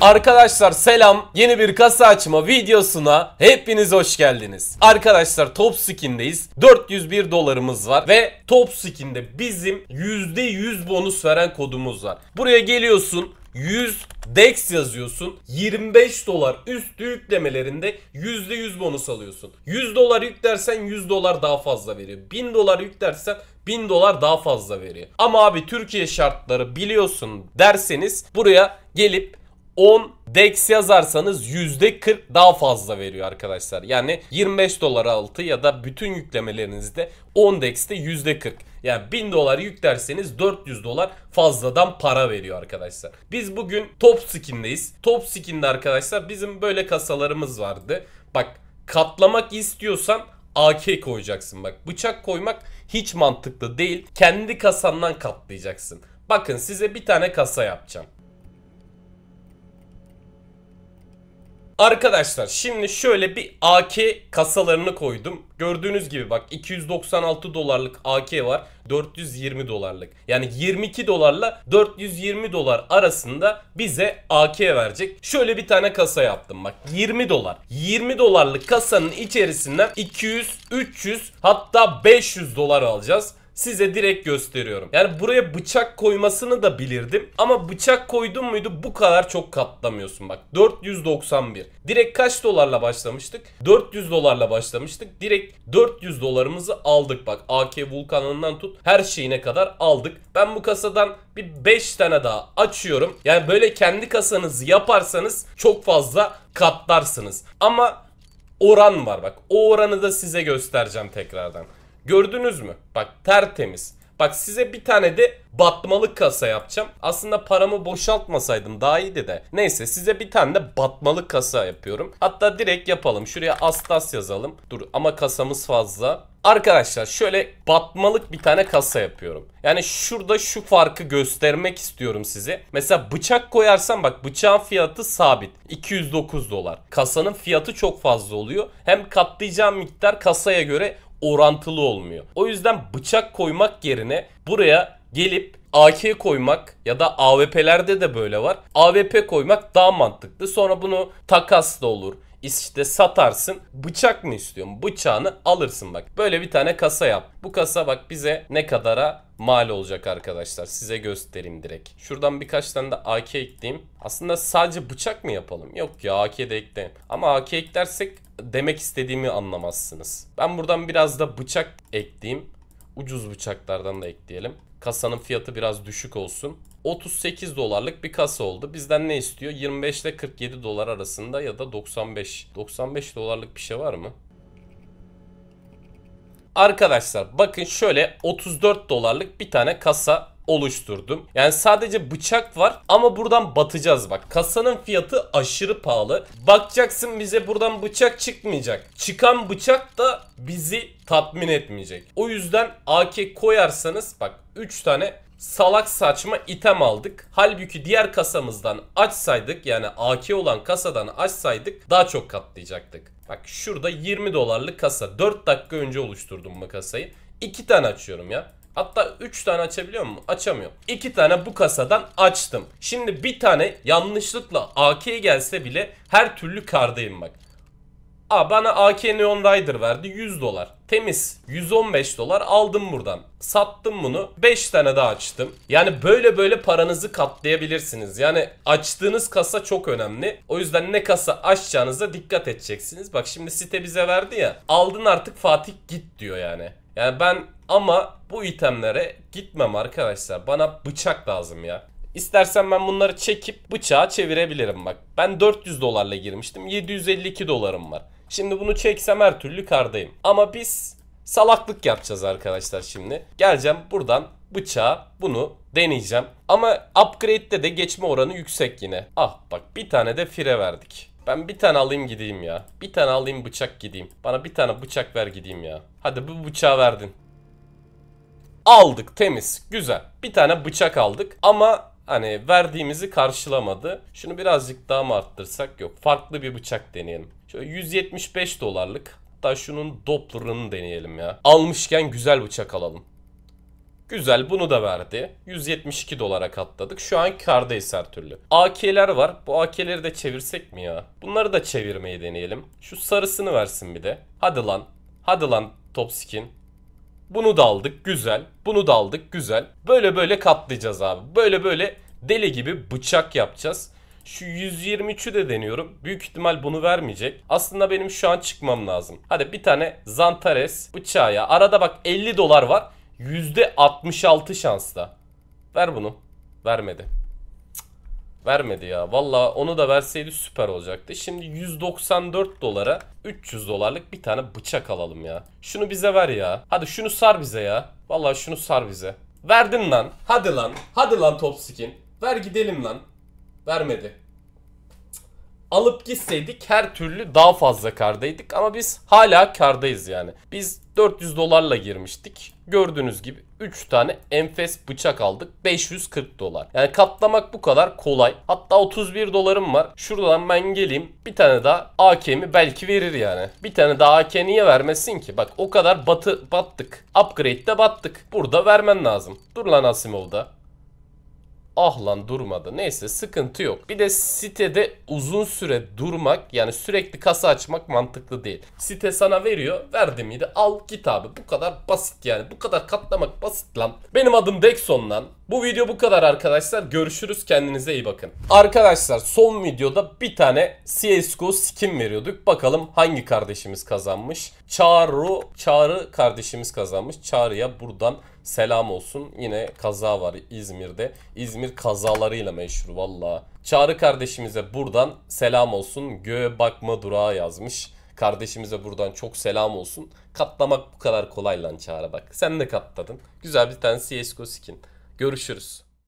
Arkadaşlar selam yeni bir kasa açma videosuna hepiniz hoş geldiniz. Arkadaşlar Top Skin'deyiz 401 dolarımız var ve Top Skin'de bizim %100 bonus veren kodumuz var. Buraya geliyorsun 100 DEX yazıyorsun. 25 dolar üstü yüklemelerinde %100 bonus alıyorsun. 100 dolar yüklersen 100 dolar daha fazla veriyor. 1000 dolar yüklersen 1000 dolar daha fazla veriyor. Ama abi Türkiye şartları biliyorsun derseniz buraya gelip 10 DEX yazarsanız %40 daha fazla veriyor arkadaşlar. Yani 25 dolar altı ya da bütün yüklemelerinizde 10 DEX'te %40. Yani 1000 dolar yüklerseniz 400 dolar fazladan para veriyor arkadaşlar. Biz bugün Top Skin'deyiz. Top Skin'de arkadaşlar bizim böyle kasalarımız vardı. Bak katlamak istiyorsan AK koyacaksın bak. Bıçak koymak hiç mantıklı değil. Kendi kasandan katlayacaksın. Bakın size bir tane kasa yapacağım. Arkadaşlar şimdi şöyle bir AK kasalarını koydum. Gördüğünüz gibi bak 296 dolarlık AK var. 420 dolarlık. Yani 22 dolarla 420 dolar arasında bize AK verecek. Şöyle bir tane kasa yaptım bak 20 dolar. 20 dolarlık kasanın içerisinden 200, 300 hatta 500 dolar alacağız size direkt gösteriyorum. Yani buraya bıçak koymasını da bilirdim. Ama bıçak koydun muydu bu kadar çok katlamıyorsun bak. 491. Direkt kaç dolarla başlamıştık? 400 dolarla başlamıştık. Direkt 400 dolarımızı aldık bak. AK Vulkan'ından tut her şeyine kadar aldık. Ben bu kasadan bir 5 tane daha açıyorum. Yani böyle kendi kasanızı yaparsanız çok fazla katlarsınız. Ama oran var bak. O oranı da size göstereceğim tekrardan. Gördünüz mü? Bak tertemiz. Bak size bir tane de batmalık kasa yapacağım. Aslında paramı boşaltmasaydım daha iyiydi de. Neyse size bir tane de batmalık kasa yapıyorum. Hatta direkt yapalım. Şuraya astas yazalım. Dur ama kasamız fazla. Arkadaşlar şöyle batmalık bir tane kasa yapıyorum. Yani şurada şu farkı göstermek istiyorum size. Mesela bıçak koyarsam bak bıçağın fiyatı sabit. 209 dolar. Kasanın fiyatı çok fazla oluyor. Hem katlayacağım miktar kasaya göre orantılı olmuyor. O yüzden bıçak koymak yerine buraya gelip AK koymak ya da AWP'lerde de böyle var. AVP koymak daha mantıklı. Sonra bunu takas da olur işte satarsın. Bıçak mı istiyorum Bıçağını alırsın bak. Böyle bir tane kasa yap. Bu kasa bak bize ne kadara mal olacak arkadaşlar. Size göstereyim direkt. Şuradan birkaç tane de AK ekleyeyim. Aslında sadece bıçak mı yapalım? Yok ya AK de ekleyelim. Ama AK eklersek demek istediğimi anlamazsınız. Ben buradan biraz da bıçak ekleyeyim ucuz bıçaklardan da ekleyelim. Kasanın fiyatı biraz düşük olsun. 38 dolarlık bir kasa oldu. Bizden ne istiyor? 25 ile 47 dolar arasında ya da 95. 95 dolarlık bir şey var mı? Arkadaşlar bakın şöyle 34 dolarlık bir tane kasa oluşturdum. Yani sadece bıçak var ama buradan batacağız bak. Kasanın fiyatı aşırı pahalı. Bakacaksın bize buradan bıçak çıkmayacak. Çıkan bıçak da bizi tatmin etmeyecek. O yüzden AK koyarsanız bak 3 tane salak saçma item aldık. Halbuki diğer kasamızdan açsaydık yani AK olan kasadan açsaydık daha çok katlayacaktık. Bak şurada 20 dolarlık kasa. 4 dakika önce oluşturdum bu kasayı. 2 tane açıyorum ya. Hatta 3 tane açabiliyor mu? Açamıyorum. 2 tane bu kasadan açtım. Şimdi bir tane yanlışlıkla AK gelse bile her türlü kardayım bak. Aa bana AK Neon Rider verdi 100 dolar. Temiz 115 dolar aldım buradan. Sattım bunu 5 tane daha açtım. Yani böyle böyle paranızı katlayabilirsiniz. Yani açtığınız kasa çok önemli. O yüzden ne kasa açacağınıza dikkat edeceksiniz. Bak şimdi site bize verdi ya aldın artık Fatih git diyor yani. Yani ben ama bu itemlere gitmem arkadaşlar. Bana bıçak lazım ya. İstersen ben bunları çekip bıçağa çevirebilirim bak. Ben 400 dolarla girmiştim. 752 dolarım var. Şimdi bunu çeksem her türlü kardayım. Ama biz salaklık yapacağız arkadaşlar şimdi. Geleceğim buradan bıçağa bunu deneyeceğim. Ama upgrade'de de geçme oranı yüksek yine. Ah bak bir tane de fire verdik. Ben bir tane alayım gideyim ya. Bir tane alayım bıçak gideyim. Bana bir tane bıçak ver gideyim ya. Hadi bu bıçağı verdin. Aldık temiz. Güzel. Bir tane bıçak aldık. Ama hani verdiğimizi karşılamadı. Şunu birazcık daha mı arttırsak? Yok. Farklı bir bıçak deneyelim. Şöyle 175 dolarlık. Hatta şunun Doppler'ını deneyelim ya. Almışken güzel bıçak alalım. Güzel bunu da verdi. 172 dolara katladık. Şu an kardayız her türlü. AK'ler var. Bu AK'leri de çevirsek mi ya? Bunları da çevirmeyi deneyelim. Şu sarısını versin bir de. Hadi lan. Hadi lan top skin. Bunu da aldık güzel. Bunu da aldık güzel. Böyle böyle katlayacağız abi. Böyle böyle deli gibi bıçak yapacağız. Şu 123'ü de deniyorum. Büyük ihtimal bunu vermeyecek. Aslında benim şu an çıkmam lazım. Hadi bir tane Zantares bıçağı ya. Arada bak 50 dolar var. %66 şansla. Ver bunu. Vermedi. Vermedi ya. Valla onu da verseydi süper olacaktı. Şimdi 194 dolara 300 dolarlık bir tane bıçak alalım ya. Şunu bize ver ya. Hadi şunu sar bize ya. Valla şunu sar bize. Verdin lan. Hadi lan. Hadi lan top skin. Ver gidelim lan. Vermedi. Alıp gitseydik her türlü daha fazla kardaydık ama biz hala kardayız yani. Biz 400 dolarla girmiştik. Gördüğünüz gibi 3 tane enfes bıçak aldık. 540 dolar. Yani katlamak bu kadar kolay. Hatta 31 dolarım var. Şuradan ben geleyim. Bir tane daha AK'mi belki verir yani. Bir tane daha AK niye vermesin ki? Bak o kadar batı, battık. Upgrade'de battık. Burada vermen lazım. Dur lan Asimov'da. Ah lan durmadı. Neyse sıkıntı yok. Bir de sitede uzun süre durmak yani sürekli kasa açmak mantıklı değil. Site sana veriyor. Verdi miydi? Al git abi. Bu kadar basit yani. Bu kadar katlamak basit lan. Benim adım Dexon lan. Bu video bu kadar arkadaşlar. Görüşürüz. Kendinize iyi bakın. Arkadaşlar son videoda bir tane CSGO skin veriyorduk. Bakalım hangi kardeşimiz kazanmış. Çağrı, Çağrı kardeşimiz kazanmış. Çağrı'ya buradan selam olsun. Yine kaza var İzmir'de. İzmir kazalarıyla meşhur valla. Çağrı kardeşimize buradan selam olsun. Göğe bakma durağı yazmış. Kardeşimize buradan çok selam olsun. Katlamak bu kadar kolay lan Çağrı bak. Sen de katladın. Güzel bir tane CSGO skin. Görüşürüz.